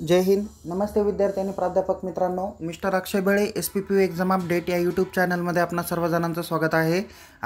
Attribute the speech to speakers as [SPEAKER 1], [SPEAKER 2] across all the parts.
[SPEAKER 1] जय हिंद नमस्ते विद्यार्थी आणि प्राध्यापक मित्रांनो mister Akshay Bhale S P P U exam update या यूट्यूब चॅनलमध्ये आपणा सर्वजणांचं स्वागत आहे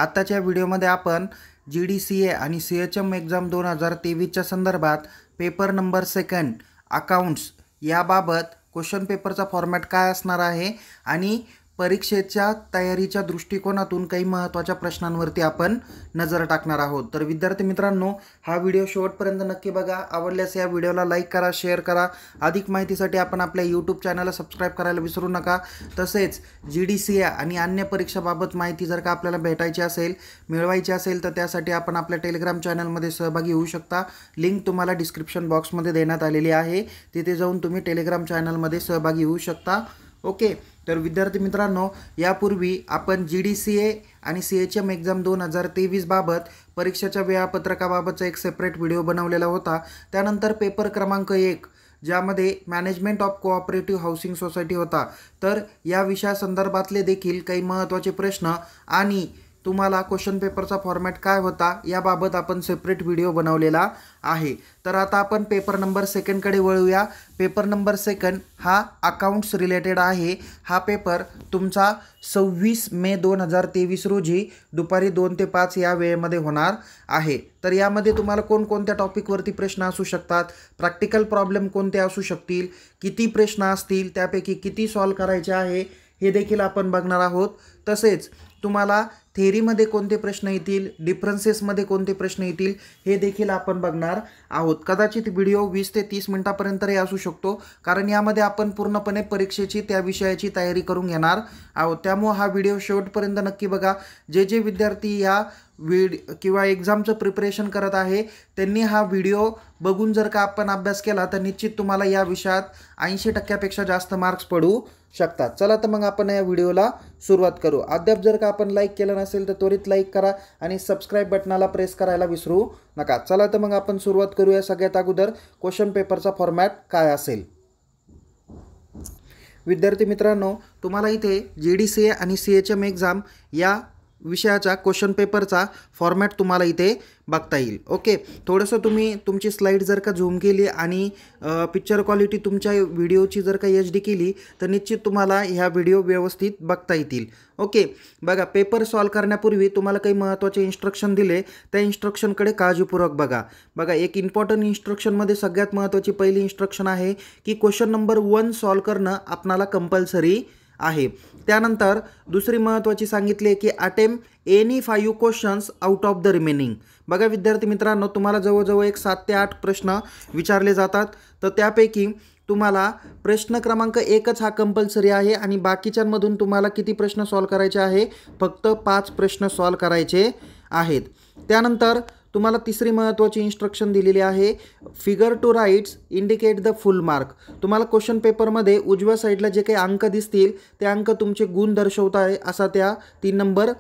[SPEAKER 1] आत्ताच्या व्हिडिओमध्ये आपण जी डी सी ए आणि सी एच एम एक्झाम दोन हजार तेवीसच्या संदर्भात पेपर नंबर सेकंड अकाउंट्स याबाबत क्वेश्चन पेपरचा फॉर्मॅट काय असणार आहे आणि परीक्षेच्या तयारीच्या दृष्टिकोनातून काही महत्त्वाच्या प्रश्नांवरती आपण नजर टाकणार आहोत तर विद्यार्थी मित्रांनो हा व्हिडिओ शेवटपर्यंत नक्की बघा आवडल्यास या व्हिडिओला लाईक करा शेअर करा अधिक माहितीसाठी आपण आपल्या यूट्यूब चॅनलला सबस्क्राईब करायला विसरू नका तसेच जी डी सी ए आणि अन्य परीक्षाबाबत माहिती जर का आपल्याला भेटायची असेल मिळवायची असेल तर त्यासाठी आपण आपल्या टेलिग्राम चॅनलमध्ये सहभागी होऊ शकता लिंक तुम्हाला डिस्क्रिप्शन बॉक्समध्ये देण्यात आलेली आहे तिथे जाऊन तुम्ही टेलिग्राम चॅनलमध्ये सहभागी होऊ शकता ओके तर विद्यार्थी मित्रांनो यापूर्वी आपण जी डी सी ए आणि सी एच एम एक्झाम दोन हजार तेवीसबाबत परीक्षेच्या वेळापत्रकाबाबतचा एक सेपरेट व्हिडिओ बनवलेला होता त्यानंतर पेपर क्रमांक एक ज्यामध्ये management of cooperative housing society होता तर या विषयासंदर्भातले देखील काही महत्त्वाचे प्रश्न आणि तुम्हाला क्वेश्चन पेपरचा फॉर्मॅट काय होता याबाबत आपण सेपरेट व्हिडिओ बनवलेला आहे तर आता आपण पेपर नंबर सेकंडकडे वळूया पेपर नंबर सेकंड हा अकाउंट्स रिलेटेड आहे हा पेपर तुमचा सव्वीस मे दोन हजार तेवीस रोजी दुपारी दोन ते पाच या वेळेमध्ये होणार आहे तर यामध्ये तुम्हाला कोणकोणत्या टॉपिकवरती प्रश्न असू शकतात प्रॅक्टिकल प्रॉब्लेम कोणते असू शकतील किती प्रश्न असतील त्यापैकी किती सॉल्व करायचे आहे हे देखील आपण बघणार आहोत तसेच तुम्हाला थेरीमध्ये कोणते प्रश्न येतील डिफरन्सेसमध्ये कोणते प्रश्न येतील हे देखील आपण बघणार आहोत कदाचित व्हिडिओ वीस ते तीस मिनटापर्यंतही असू शकतो कारण यामध्ये आपण पूर्णपणे परीक्षेची त्या विषयाची तयारी करून घेणार आहोत त्यामुळं हा व्हिडिओ शेवटपर्यंत नक्की बघा जे जे विद्यार्थी या व्हिड किंवा एक्झामचं प्रिपरेशन करत आहे त्यांनी हा व्हिडिओ बघून जर का आपण अभ्यास केला तर निश्चित तुम्हाला या विषयात ऐंशी टक्क्यापेक्षा जास्त मार्क्स पडू शकता चला तर मग आपण या व्हिडिओला सुरुवात करू अद्याप जर का आपण लाईक केलं नसेल तर त्वरित लाईक करा आणि सबस्क्राईब बटनाला प्रेस करायला विसरू नका चला तर मग आपण सुरुवात करूया सगळ्यात अगोदर क्वेश्चन पेपरचा फॉर्मॅट काय असेल विद्यार्थी मित्रांनो तुम्हाला इथे जे डी सी ए आणि सी एच एम एक्झाम या विषयाचा क्वेश्चन पेपरचा फॉर्मॅट तुम्हाला इथे बघता येईल ओके थोडंसं तुम्ही तुमची स्लाईड जर का झूम केली आणि पिक्चर क्वालिटी तुमच्या व्हिडिओची जर का एच डी केली तर निश्चित तुम्हाला ह्या व्हिडिओ व्यवस्थित बघता येतील ओके बघा पेपर सॉल्व करण्यापूर्वी तुम्हाला काही महत्त्वाचे इन्स्ट्रक्शन दिले त्या इन्स्ट्रक्शनकडे काळजीपूर्वक बघा बघा एक इम्पॉर्टंट इन्स्ट्रक्शनमध्ये सगळ्यात महत्त्वाची पहिली इन्स्ट्रक्शन आहे की क्वेश्चन नंबर वन सॉल्व करणं आपणाला कंपल्सरी आहे त्यानंतर दुसरी महत्त्वाची सांगितली की attempt any five questions out of the remaining बघा विद्यार्थी मित्रांनो तुम्हाला जवळजवळ एक सात ते आठ प्रश्न विचारले जातात तर त्यापैकी तुम्हाला प्रश्न क्रमांक एकच हा कंपल्सरी आहे आणि बाकीच्यांमधून तुम्हाला किती प्रश्न सॉल्व करायचे आहे फक्त पाच प्रश्न सॉल्व करायचे आहेत त्यानंतर तुम्हाला तिसरी महत्त्वाची इन्स्ट्रक्शन दिलेली आहे figure to rights indicate the full mark तुम्हाला क्वेश्चन पेपरमध्ये उजव्या साईडला जे काही अंक दिसतील ते अंक तुमचे गुण दर्शवत आहे असा त्या तीन नंबर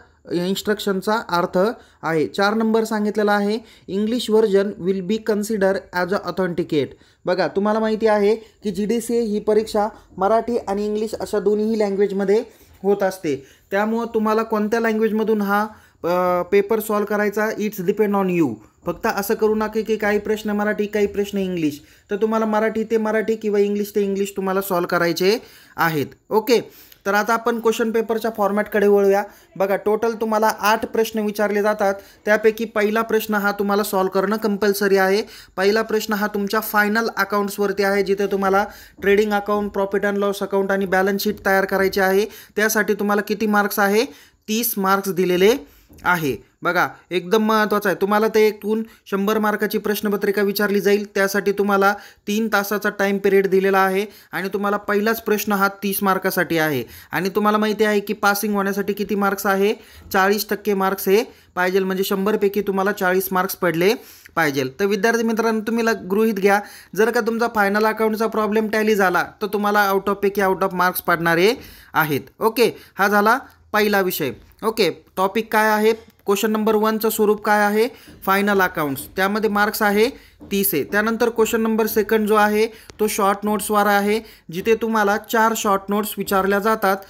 [SPEAKER 1] इन्स्ट्रक्शनचा अर्थ आहे चार नंबर सांगितलेला आहे English version will be consider as a authenticate बघा तुम्हाला माहिती आहे की जी डी सी ए ही परीक्षा मराठी आणि इंग्लिश अशा दोन्हीही लँग्वेजमध्ये होत असते त्यामुळं तुम्हाला कोणत्या लँग्वेजमधून हा पेपर सॉल्व करायचा इट्स डिपेंड ऑन यू फक्त असं करू नका की काही प्रश्न मराठी काही प्रश्न इंग्लिश तर तुम्हाला मराठी ते मराठी किंवा इंग्लिश ते इंग्लिश तुम्हाला सॉल्व करायचे आहेत ओके तर आता आपण क्वेश्चन पेपरच्या फॉर्मॅटकडे वळूया बघा टोटल तुम्हाला आठ प्रश्न विचारले जातात त्यापैकी पहिला प्रश्न हा तुम्हाला सॉल्व करणं कंपल्सरी आहे पहिला प्रश्न हा तुमच्या फायनल अकाउंट्सवरती आहे जिथे तुम्हाला trading account profit and loss account आणि बॅलन्स शीट तयार करायची आहे त्यासाठी तुम्हाला किती मार्क्स आहे तीस मार्क्स दिलेले आहे बघा एकदम महत्त्वाचं आहे तुम्हाला ते एकूण शंभर मार्काची प्रश्नपत्रिका विचारली जाईल त्यासाठी तुम्हाला तीन तासाचा टाईम पिरियड दिलेला आहे आणि तुम्हाला पहिलाच प्रश्न हा तीस मार्कासाठी आहे आणि तुम्हाला माहिती आहे की पासिंग होण्यासाठी किती मार्क्स आहे चाळीस टक्के मार्क्स हे पाहिजे म्हणजे शंभरपैकी तुम्हाला चाळीस मार्क्स पडले पाहिजे तर विद्यार्थी मित्रांनो तुम्ही गृहित घ्या जर का तुमचा फायनल अकाउंटचा प्रॉब्लेम टॅली झाला तर तुम्हाला आउट ऑफ पैकी आउट ऑफ मार्क्स पडणारे आहेत ओके हा झाला पहिला विषय ओके टॉपिक काय आहे क्वेश्चन नंबर वनचं स्वरूप काय आहे फायनल अकाउंट्स त्यामध्ये मार्क्स आहे तीस आहे त्यानंतर क्वेश्चन नंबर सेकंड जो आहे तो शॉर्ट नोट्सवारा आहे जिथे तुम्हाला चार शॉर्ट नोट्स विचारल्या जातात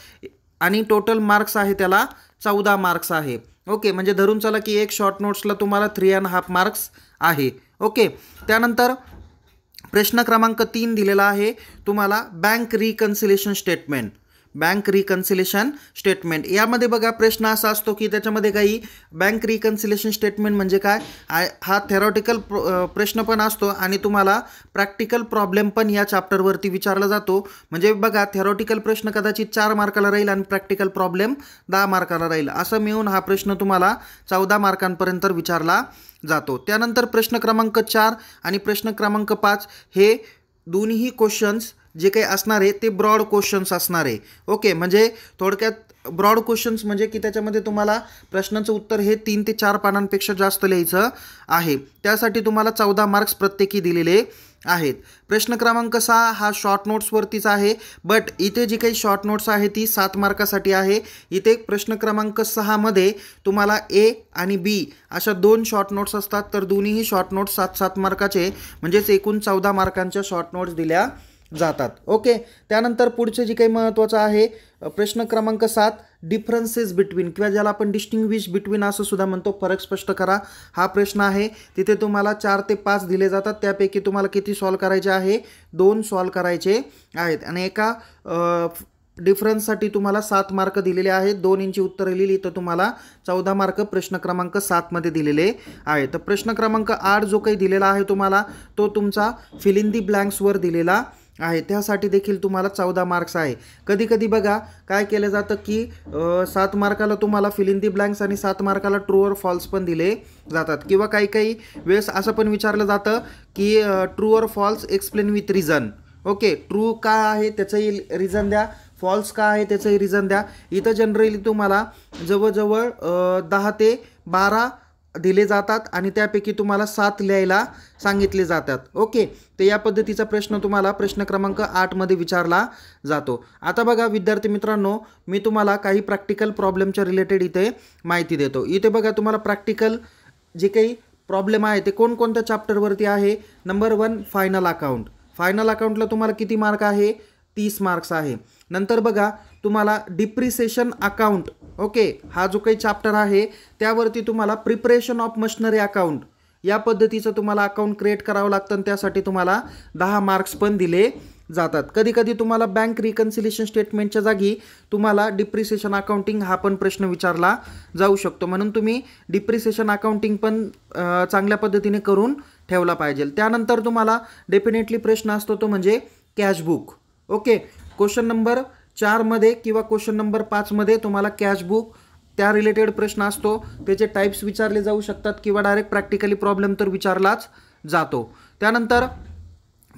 [SPEAKER 1] आणि टोटल मार्क्स आहे त्याला चौदा मार्क्स आहे ओके म्हणजे धरून चला की एक शॉर्ट नोट्सला तुम्हाला थ्री अँड हाफ मार्क्स आहे ओके त्यानंतर प्रश्न क्रमांक तीन दिलेला आहे तुम्हाला bank reconciliation statement bank reconciliation statement यामध्ये बघा प्रश्न असा असतो की त्याच्यामध्ये काही बँक रिकन्सिलेशन स्टेटमेंट म्हणजे काय हा थेरॉटिकल प्रश्न पण असतो आणि तुम्हाला प्रॅक्टिकल प्रॉब्लेम पण या चॅप्टरवरती विचारला जातो म्हणजे बघा थेरॉटिकल प्रश्न कदाचित चार मार्काला राहील आणि प्रॅक्टिकल प्रॉब्लेम दहा मार्काला राहील असं मिळून हा प्रश्न तुम्हाला चौदा मार्कांपर्यंत विचारला जातो त्यानंतर प्रश्न क्रमांक चार आणि प्रश्न क्रमांक पाच हे दोन्ही क्वेश्चन्स जे काही असणार आहे ते ब्रॉड क्वेश्चन्स असणार आहे ओके म्हणजे थोडक्यात ब्रॉड क्वेश्चन्स म्हणजे की त्याच्यामध्ये तुम्हाला प्रश्नाचं उत्तर हे तीन ते चार पानांपेक्षा जास्त लिहायचं आहे त्यासाठी तुम्हाला चौदा मार्क्स प्रत्येकी दिलेले आहेत प्रश्न क्रमांक सहा हा शॉर्ट नोट्सवरतीच आहे बट इथे जी काही शॉर्ट नोट्स आहे ती सात मार्कासाठी आहे इथे प्रश्न क्रमांक सहामध्ये तुम्हाला ए आणि बी अशा दोन शॉर्ट नोट्स असतात तर दोन्हीही शॉर्ट नोट्स सात सात मार्काचे म्हणजेच एकूण चौदा मार्कांच्या शॉर्ट नोट्स दिल्या जातात ओके त्यानंतर पुढचं जे काही महत्त्वाचं आहे प्रश्न क्रमांक सात डिफरन्सेस बिटवीन किंवा ज्याला आपण डिस्टिंग्विश बिटवीन असं सुद्धा म्हणतो फरक स्पष्ट करा हा प्रश्न आहे तिथे तुम्हाला चार ते पाच दिले जातात त्यापैकी तुम्हाला किती सॉल्व करायचे आहे दोन सॉल्व करायचे आहेत आणि एका डिफरन्ससाठी तुम्हाला सात मार्क दिलेले आहेत दोन इंची उत्तरं लिहिली तर तुम्हाला चौदा मार्क प्रश्न क्रमांक सातमध्ये दिलेले आहे तर प्रश्न क्रमांक आठ जो काही दिलेला आहे तुम्हाला तो तुमचा फिलिंदी ब्लँक्सवर दिलेला आहे त्यासाठी देखील तुम्हाला चौदा मार्क्स आहे कधी कधी बघा काय केलं जातं की सात मार्काला तुम्हाला इन दी ब्लँक्स आणि सात मार्काला ट्रू ऑर फॉल्स पण दिले जातात किंवा काही काही वेळेस असं पण विचारलं जातं की true or false explain with reason okay true का आहे त्याचंही रिझन द्या फॉल्स का आहे त्याचंही रिझन द्या इथं जनरली तुम्हाला जवळजवळ दहा ते बारा दिले जातात आणि त्यापैकी तुम्हाला सात लिहायला सांगितले जातात ओके तर या पद्धतीचा प्रश्न तुम्हाला प्रश्न क्रमांक आठमध्ये विचारला जातो आता बघा विद्यार्थी मित्रांनो मी तुम्हाला काही प्रॅक्टिकल प्रॉब्लेमच्या रिलेटेड इथे माहिती देतो इथे बघा तुम्हाला प्रॅक्टिकल जे काही प्रॉब्लेम आहे ते कोणकोणत्या चॅप्टरवरती आहे number one final account final अकाउंटला तुम्हाला किती मार्क आहे तीस मार्क्स आहे नंतर बघा तुम्हाला डिप्रिसिएशन अकाउंट ओके हा जो काही चॅप्टर आहे त्यावरती तुम्हाला प्रिपरेशन ऑफ मशनरी अकाउंट या पद्धतीचं तुम्हाला अकाउंट क्रिएट करावं लागतं आणि त्यासाठी तुम्हाला दहा मार्क्स पण दिले जातात कधी कधी तुम्हाला बँक रिकन्सिलेशन स्टेटमेंटच्या जागी तुम्हाला डिप्रिसिएशन अकाउंटिंग हा पण प्रश्न विचारला जाऊ शकतो म्हणून तुम्ही डिप्रिसिएशन अकाउंटिंग पण चांगल्या पद्धतीने करून ठेवला पाहिजे त्यानंतर तुम्हाला डेफिनेटली प्रश्न असतो तो म्हणजे कॅशबुक ओके क्वेश्चन नंबर चारमध्ये किंवा क्वेश्चन नंबर पाचमध्ये तुम्हाला कॅशबुक त्या रिलेटेड प्रश्न असतो त्याचे टाईप्स विचारले जाऊ शकतात किंवा डायरेक्ट प्रॅक्टिकली प्रॉब्लेम तर विचारलाच जातो त्यानंतर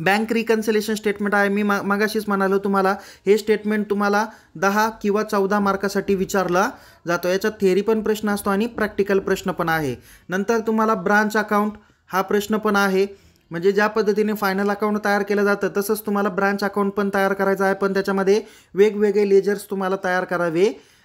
[SPEAKER 1] बँक रिकन्सलेशन स्टेटमेंट आहे मी मा मागाशीच म्हणालो तुम्हाला हे स्टेटमेंट तुम्हाला दहा किंवा चौदा मार्कासाठी विचारला जातो याच्यात थेअरी पण प्रश्न असतो आणि प्रॅक्टिकल प्रश्न पण आहे नंतर तुम्हाला ब्रांच अकाउंट हा प्रश्न पण आहे म्हणजे ज्या पद्धतीने फायनल अकाउंट तयार केलं जातं तसंच तुम्हाला ब्रांच अकाउंट पण तयार करायचं आहे पण त्याच्यामध्ये वेगवेगळे लेजर्स तुम्हाला तयार करावे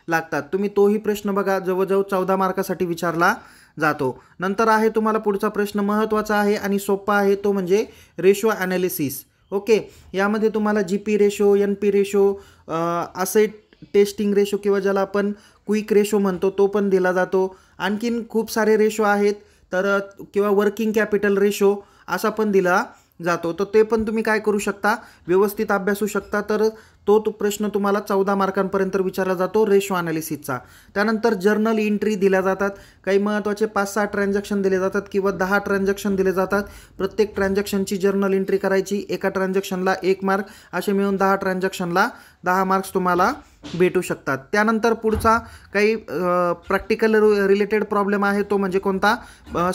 [SPEAKER 1] लागतात तुम्ही तोही प्रश्न बघा जवळजवळ चौदा मार्कासाठी विचारला जातो नंतर आहे तुम्हाला पुढचा प्रश्न महत्त्वाचा आहे आणि सोपा आहे तो म्हणजे रेशो ॲनालिसिस ओके यामध्ये तुम्हाला G P ratio N P ratio असे टेस्टिंग रेशो किंवा ज्याला आपण क्विक रेशो म्हणतो तो पण दिला जातो आणखीन खूप सारे रेशो आहेत तर किंवा वर्किंग कॅपिटल रेशो असा पण दिला जातो तर ते पण तुम्ही काय करू शकता व्यवस्थित अभ्यासू शकता तर तो तो प्रश्न तुम्हाला चौदा मार्कांपर्यंत विचारला जातो रेशो अनालिसिसचा त्यानंतर जर्नल एंट्री दिल्या जातात काही महत्त्वाचे पाच सहा ट्रान्झॅक्शन दिले जातात किंवा दहा ट्रान्झॅक्शन दिले जातात प्रत्येक ट्रान्झॅक्शनची जर्नल एंट्री करायची एका ट्रान्झॅक्शनला एक मार्क असे मिळून दहा ट्रान्झॅक्शनला दहा मार्क्स तुम्हाला भेटू शकतात त्यानंतर पुढचा काही प्रॅक्टिकल रिलेटेड प्रॉब्लेम आहे तो म्हणजे कोणता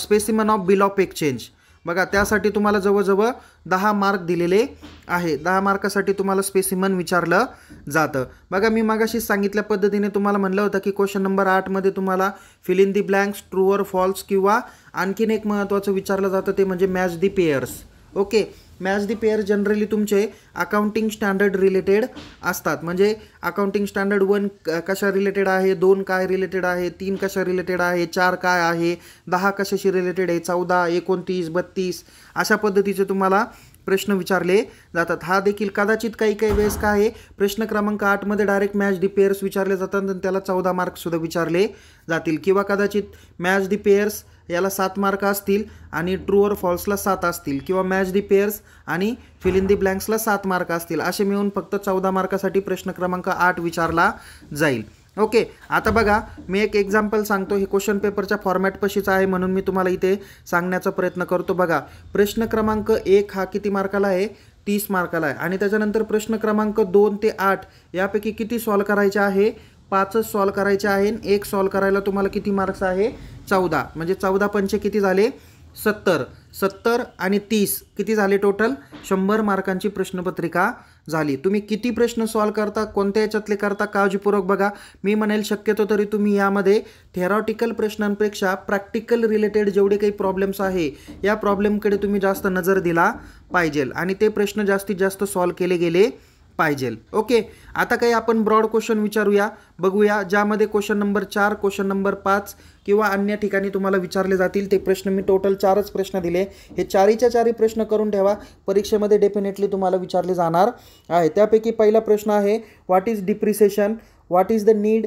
[SPEAKER 1] specimen of bill of exchange बघा त्यासाठी तुम्हाला जवळजवळ दहा मार्क दिलेले आहे दहा मार्कासाठी तुम्हाला स्पेसिमन विचारलं जातं बघा मी मागाशी सांगितल्या पद्धतीने तुम्हाला म्हणलं होतं की क्वेश्चन नंबर आठमध्ये तुम्हाला fill in the blanks true or false किंवा आणखीन एक महत्त्वाचं विचारलं जातं ते म्हणजे match the pairs okay match the pair generally तुमचे अकाउंटिंग स्टँडर्ड रिलेटेड असतात म्हणजे अकाउंटिंग स्टँडर्ड वन कशा रिलेटेड आहे दोन काय रिलेटेड आहे तीन कशा रिलेटेड आहे चार काय आहे दहा कशाशी रिलेटेड आहे चौदा एकोणतीस बत्तीस अशा पद्धतीचे तुम्हाला प्रश्न विचारले जातात हा देखील कदाचित काही काही वेळेस काय आहे प्रश्न क्रमांक आठमध्ये डायरेक्ट मॅच दी पेयर्स विचारले जातात आणि त्याला चौदा मार्कसुद्धा विचारले जातील किंवा कदाचित मॅच दी पेयर्स याला सात मार्क असतील आणि ट्रू फॉल्सला सात असतील किंवा मॅच दी पेअर्स आणि फिल इन दी ब्लँक्सला सात मार्क असतील असे मिळून फक्त चौदा मार्कासाठी प्रश्न क्रमांक आठ विचारला जाईल ओके आता बघा मी एक एक्झाम्पल सांगतो हे क्वेश्चन पेपरच्या फॉर्मॅट पशीचा आहे म्हणून मी तुम्हाला इथे सांगण्याचा प्रयत्न करतो बघा प्रश्न क्रमांक एक हा किती मार्काला आहे तीस मार्काला आहे आणि त्याच्यानंतर प्रश्न क्रमांक दोन ते आठ यापैकी किती सॉल्व करायचे आहे पाचच सॉल्व करायचे आहे एक सॉल्व करायला तुम्हाला किती मार्क्स आहे चौदा म्हणजे चौदा पंचे किती झाले सत्तर सत्तर आणि तीस किती झाले टोटल शंभर मार्कांची प्रश्नपत्रिका झाली तुम्ही किती प्रश्न सॉल्व करता कोणत्या याच्यातले करता काळजीपूर्वक बघा मी म्हणेल शक्यतो तरी तुम्ही यामध्ये थेरॉटिकल प्रश्नांपेक्षा प्रॅक्टिकल रिलेटेड जेवढे काही प्रॉब्लेम्स आहे या प्रॉब्लेमकडे तुम्ही जास्त नजर दिला पाहिजेल आणि ते प्रश्न जास्तीत जास्त सॉल्व केले गेले पाहिजे ओके आता काही आपण ब्रॉड क्वेश्चन विचारूया बघूया ज्यामध्ये क्वेश्चन नंबर चार क्वेश्चन नंबर पाच किंवा अन्य ठिकाणी तुम्हाला विचारले जातील ते प्रश्न मी टोटल चारच प्रश्न दिले हे चारीच्या चारी प्रश्न करून ठेवा परीक्षेमध्ये डेफिनेटली तुम्हाला विचारले जाणार आहे त्यापैकी पहिला प्रश्न आहे what is depreciation what is the need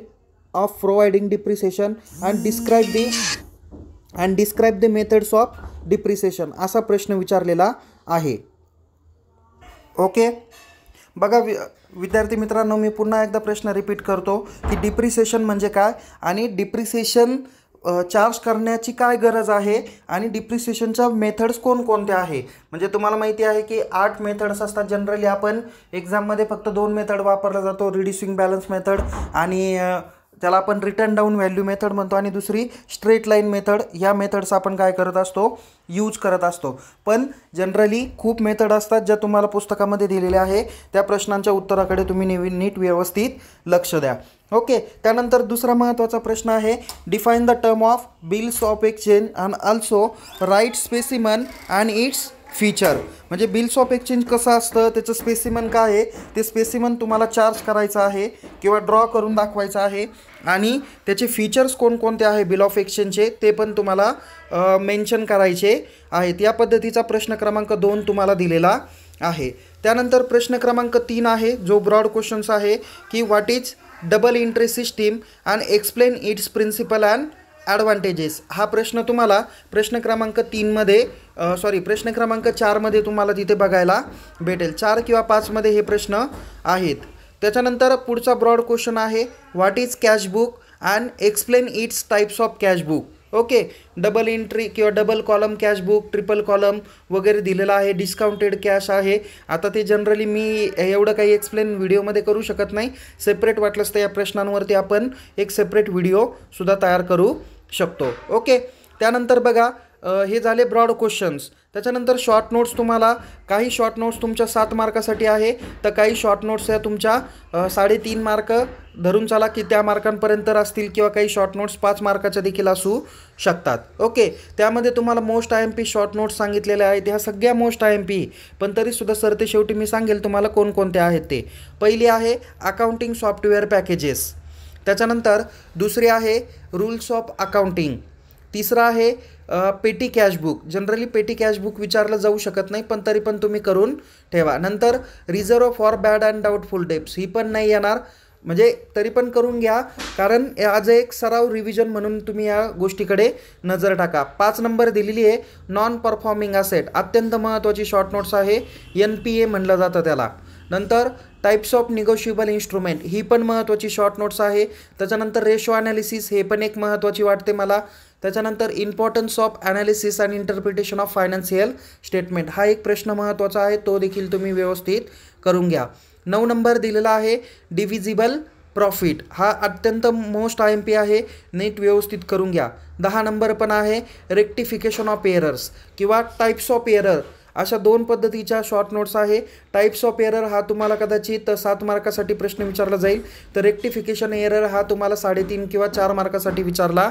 [SPEAKER 1] of providing depreciation and describe the and describe the methods of depreciation असा प्रश्न विचारलेला आहे ओके बघा वि विद्यार्थी मित्रांनो मी पुन्हा एकदा प्रश्न रिपीट करतो की डिप्रिसिएशन म्हणजे काय आणि डिप्रिसिएशन चार्ज करण्याची काय गरज आहे आणि डिप्रिसिएशनच्या मेथड्स कोणकोणत्या आहे म्हणजे तुम्हाला माहिती आहे की आठ मेथड्स असतात जनरली आपण एक्झाममध्ये फक्त दोन मेथड वापरला जातो रिड्युसिंग बॅलन्स मेथड आणि त्याला आपण रिटर्न डाऊन व्हॅल्यू मेथड म्हणतो आणि दुसरी स्ट्रेट लाईन मेथड या मेथड्स आपण काय करत असतो यूज करत असतो पण जनरली खूप मेथड असतात ज्या तुम्हाला पुस्तकामध्ये दिलेल्या आहे त्या प्रश्नांच्या उत्तराकडे तुम्ही नेवी नीट व्यवस्थित लक्ष द्या ओके त्यानंतर दुसरा महत्त्वाचा प्रश्न आहे define the term of bills of exchange and also write specimen and its feature म्हणजे बिल्स ऑफ एक्सचेंज कसं असतं त्याचं स्पेसिमन काय आहे ते स्पेसिमन तुम्हाला चार्ज करायचं आहे किंवा ड्रॉ करून दाखवायचं आहे आणि त्याचे फीचर्स कोणकोणते आहे बिल ऑफ एक्सचेंजचे ते पण तुम्हाला मेन्शन करायचे आहेत या पद्धतीचा प्रश्न क्रमांक दोन तुम्हाला दिलेला आहे त्यानंतर प्रश्न क्रमांक तीन आहे जो ब्रॉड क्वेश्चन्स आहे की what is double interest system and explain its principle and advantages हा प्रश्न तुम्हाला प्रश्न क्रमांक तीनमध्ये सॉरी प्रश्न क्रमांक चारमध्ये तुम्हाला तिथे बघायला भेटेल चार किंवा पाचमध्ये हे प्रश्न आहेत त्याच्यानंतर पुढचा ब्रॉड क्वेश्चन आहे what is cash book and explain its types of cash book okay double entry किंवा double column cash book triple column वगैरे दिलेला आहे डिस्काउंटेड कॅश आहे आता ते जनरली मी एवढं काही एक्सप्लेन व्हिडिओमध्ये करू शकत नाही सेपरेट वाटलंच तर या प्रश्नांवरती आपण एक सेपरेट व्हिडिओसुद्धा तयार करू शकतो ओके त्यानंतर बघा हे झाले ब्रॉड क्वेश्चन्स त्याच्यानंतर शॉर्ट नोट्स तुम्हाला काही शॉर्ट नोट्स तुमच्या सात मार्कासाठी आहे तर काही शॉर्ट नोट्स या तुमच्या साडेतीन मार्क धरून चाला की त्या मार्कांपर्यंत असतील किंवा काही शॉर्ट नोट्स पाच मार्काच्या देखील असू शकतात ओके त्यामध्ये तुम्हाला most I M P short notes सांगितलेल्या आहेत ह्या सगळ्या मोस्ट आय एम पी पण तरीसुद्धा सर ते शेवटी मी सांगेल तुम्हाला कोणकोणते आहेत ते पहिली आहे अकाउंटिंग सॉफ्टवेअर पॅकेजेस त्याच्यानंतर दुसरी आहे रूल्स ऑफ अकाउंटिंग तिसरं आहे पेटी कॅशबुक जनरली पेटी कॅशबुक विचारलं जाऊ शकत नाही पण तरी पण तुम्ही करून ठेवा नंतर reserve for bad and doubtful debts ही पण नाही येणार म्हणजे तरी पण करून घ्या कारण आज एक सराव रिव्हिजन म्हणून तुम्ही या गोष्टीकडे नजर टाका पाच नंबर दिलेली आहे नॉन परफॉर्मिंग असेट अत्यंत महत्त्वाची शॉर्ट नोट्स आहे एन पी ए म्हणलं जातं त्याला नंतर टाईप्स ऑफ निगोशिएबल इन्स्ट्रुमेंट ही पण महत्त्वाची शॉर्ट नोट्स आहे त्याच्यानंतर रेशो ॲनालिसिस हे पण एक महत्त्वाची वाटते मला त्याच्यानंतर importance of analysis and interpretation of financial statement हा एक प्रश्न महत्त्वाचा आहे तो देखील तुम्ही व्यवस्थित करून घ्या नऊ नंबर दिलेला आहे डिव्हिजिबल प्रॉफिट हा अत्यंत मोस्ट आय एम पी आहे नीट व्यवस्थित करून घ्या दहा नंबर पण आहे रेक्टिफिकेशन ऑफ एरर्स किंवा टाईप्स ऑफ एरर अशा दोन पद्धतीच्या शॉर्ट नोट्स आहे टाईप्स ऑफ एरर हा तुम्हाला कदाचित सात मार्कासाठी प्रश्न विचारला जाईल तर रेक्टिफिकेशन एरर हा तुम्हाला साडेतीन किंवा चार मार्कासाठी विचारला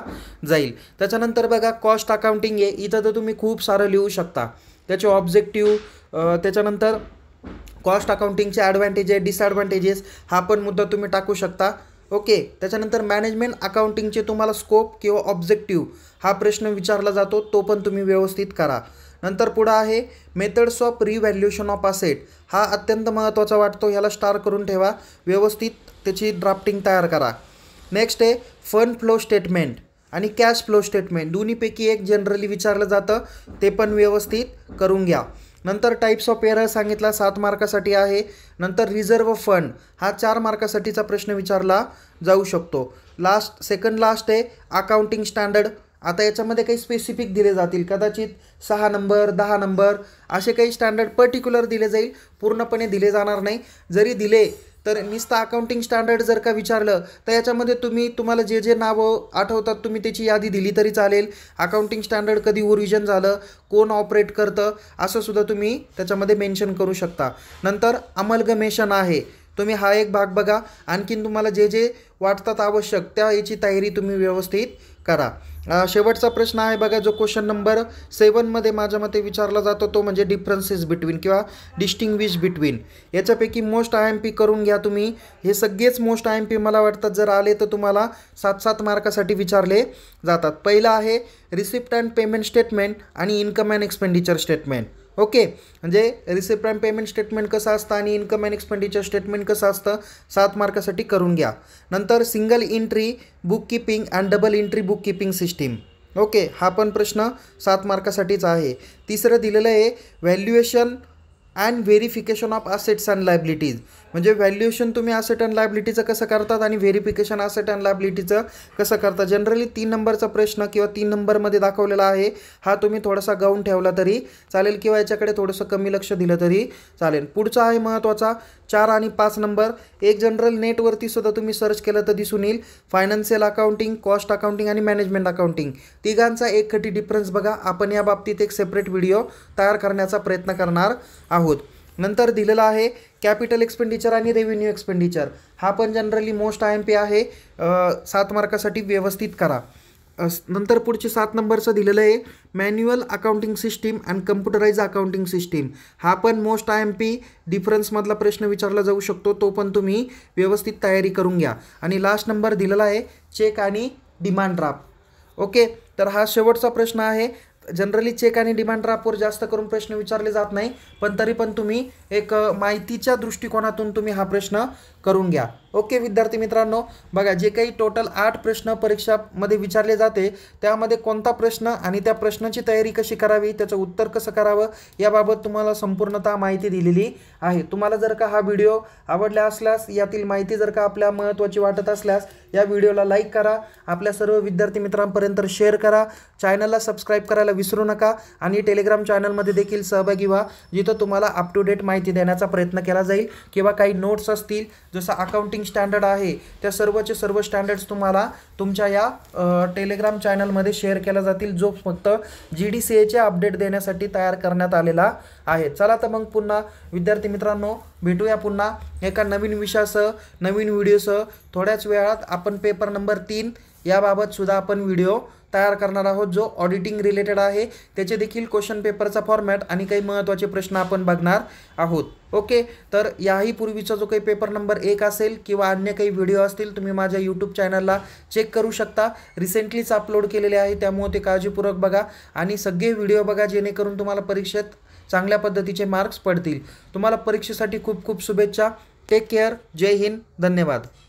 [SPEAKER 1] जाईल त्याच्यानंतर बघा कॉस्ट अकाउंटिंग आहे इथं तर तुम्ही खूप सारं लिहू शकता त्याचे ऑब्जेक्टिव्ह त्याच्यानंतर कॉस्ट अकाउंटिंगचे ॲडव्हान्टेज आहे डिसॲडव्हान्टेजेस हा पण मुद्दा तुम्ही टाकू शकता ओके त्याच्यानंतर मॅनेजमेंट अकाउंटिंगचे तुम्हाला स्कोप किंवा ऑब्जेक्टिव्ह हा प्रश्न विचारला जातो तो पण तुम्ही व्यवस्थित करा नंतर पुढं आहे methods of revaluation of asset हा अत्यंत महत्त्वाचा वाटतो ह्याला स्टार करून ठेवा व्यवस्थित त्याची ड्राफ्टिंग तयार करा नेक्स्ट आहे फंड फ्लो स्टेटमेंट आणि कॅश फ्लो स्टेटमेंट दोन्हीपैकी एक जनरली विचारलं जातं ते पण व्यवस्थित करून घ्या नंतर टाईप्स ऑफ एरर सांगितला सात मार्कासाठी आहे नंतर रिझर्व फंड हा चार मार्कासाठीचा प्रश्न विचारला जाऊ शकतो लास्ट सेकंड लास्ट आहे अकाउंटिंग स्टँडर्ड आता याच्यामध्ये काही स्पेसिफिक दिले जातील कदाचित सहा नंबर दहा नंबर असे काही स्टँडर्ड पर्टिक्युलर दिले जाईल पूर्णपणे दिले जाणार नाही जरी दिले तर निस्ता अकाउंटिंग स्टँडर्ड जर का विचारलं तर याच्यामध्ये तुम्ही तुम्हाला जे जे नावं आठवतात तुम्ही त्याची यादी दिली तरी चालेल अकाउंटिंग स्टँडर्ड कधी ओरिजन झालं कोण ऑपरेट करतं असं सुद्धा तुम्ही त्याच्यामध्ये मेन्शन करू शकता नंतर अमलगमेशन आहे तुम्ही हा एक भाग बघा आणखीन तुम्हाला जे जे वाटतात आवश्यक त्या याची तयारी तुम्ही व्यवस्थित करा शेवटचा प्रश्न आहे बघा जो क्वेश्चन नंबर सेवनमध्ये माझ्या मते विचारला जातो तो म्हणजे डिफरन्सेस बिटवीन किंवा डिस्टिंग्विश बिटवीन याच्यापैकी मोस्ट आय एम पी करून घ्या तुम्ही हे सगळेच मोस्ट आय एम पी मला वाटतात जर आले तर तुम्हाला सात सात मार्कासाठी विचारले जातात पहिलं आहे रिसिप्ट अँड पेमेंट स्टेटमेंट आणि income and expenditure statement okay म्हणजे रिसिप्ट प्राईम पेमेंट स्टेटमेंट कसं असतं आणि इन्कम अँड एक्सपेंडिचर स्टेटमेंट कसं असतं सात मार्कासाठी करून घ्या नंतर single entry book keeping and double entry book keeping system okay हा पण प्रश्न सात मार्कासाठीच आहे तिसरं दिलेलं आहे valuation and verification of assets and liabilities म्हणजे व्हॅल्युएशन तुम्ही असेट अँड लायबिलिटीचं कसं करतात आणि व्हेरिफिकेशन असेट अँड लायबिलिटीचं कसं करतात जनरली तीन नंबरचा प्रश्न किंवा तीन नंबरमध्ये दाखवलेला आहे हा तुम्ही थोडासा गाऊन ठेवला तरी चालेल किंवा याच्याकडे थोडंसं कमी लक्ष दिलं तरी चालेल पुढचा आहे महत्त्वाचा चार आणि पाच नंबर एक जनरल नेटवरती सुद्धा तुम्ही सर्च केलं तर दिसून येईल फायनान्शियल अकाउंटिंग कॉस्ट अकाउंटिंग आणि मॅनेजमेंट अकाउंटिंग तिघांचा एक कटी डिफरन्स बघा आपण या बाबतीत एक सेपरेट व्हिडिओ तयार करण्याचा प्रयत्न करणार आहोत नंतर दिलेला आहे कॅपिटल एक्सपेंडिचर आणि रेव्हेन्यू एक्सपेंडिचर हा पण generally most I M P आहे सात मार्कासाठी व्यवस्थित करा नंतर पुढचे सात नंबरचं दिलेलं आहे manual accounting system and computerise accounting system हा पण मोस्ट आय एम पी डिफरन्समधला प्रश्न विचारला जाऊ शकतो तो पण तुम्ही व्यवस्थित तयारी करून घ्या आणि लास्ट नंबर दिलेला आहे चेक आणि डिमांड ड्राफ्ट ओके तर हा शेवटचा प्रश्न आहे जनरली चेक आणि डिमांड ड्राफ्टवर जास्त करून प्रश्न विचारले जात नाही पण तरी पण तुम्ही एक माहितीच्या दृष्टिकोनातून तुम्ही हा प्रश्न करून घ्या ओके विद्यार्थी मित्रांनो बघा जे काही टोटल आठ प्रश्न परीक्षामध्ये विचारले जाते त्यामध्ये कोणता प्रश्न आणि त्या प्रश्नाची तयारी कशी करावी त्याचं उत्तर कसं करावं याबाबत तुम्हाला संपूर्णतः माहिती दिलेली आहे तुम्हाला जर का हा व्हिडिओ आवडला असल्यास यातील माहिती जर का आपल्या महत्त्वाची वाटत असल्यास या व्हिडिओला लाईक करा आपल्या सर्व विद्यार्थी मित्रांपर्यंत शेअर करा चॅनलला सबस्क्राईब करायला विसरू नका आणि टेलिग्राम चॅनलमध्ये देखील सहभागी व्हा जिथं तुम्हाला अप टू डेट माहिती देण्याचा प्रयत्न केला जाईल किंवा काही नोट्स असतील जसं अकाउंटिंग स्टँडर्ड आहे त्या सर्वचे सर्व स्टँडर्ड्स तुम्हाला तुमच्या या टेलिग्राम चॅनलमध्ये शेअर केला जातील जो फक्त जी डी सी एचे अपडेट देण्यासाठी तयार करण्यात आलेला आहे चला तर मग पुन्हा विद्यार्थी मित्रांनो भेटूया पुन्हा एका नवीन विषयासह नवीन व्हिडिओसह थोड्याच वेळात आपण पेपर नंबर तीन याबाबतसुद्धा आपण व्हिडिओ तयार करणार आहोत जो ऑडिटिंग रिलेटेड आहे त्याचे देखील क्वेश्चन पेपरचा फॉर्मॅट आणि काही महत्त्वाचे प्रश्न आपण बघणार आहोत ओके तर याही पूर्वीचा जो काही पेपर नंबर एक असेल किंवा अन्य काही व्हिडिओ असतील तुम्ही माझ्या यूट्यूब चॅनलला चेक करू शकता रिसेंटलीच अपलोड केलेले आहे त्यामुळे ते काळजीपूर्वक बघा आणि सगळे व्हिडिओ बघा जेणेकरून तुम्हाला परीक्षेत चांगल्या पद्धतीचे मार्क्स पडतील तुम्हाला परीक्षेसाठी खूप खूप शुभेच्छा टेक केअर जय हिंद धन्यवाद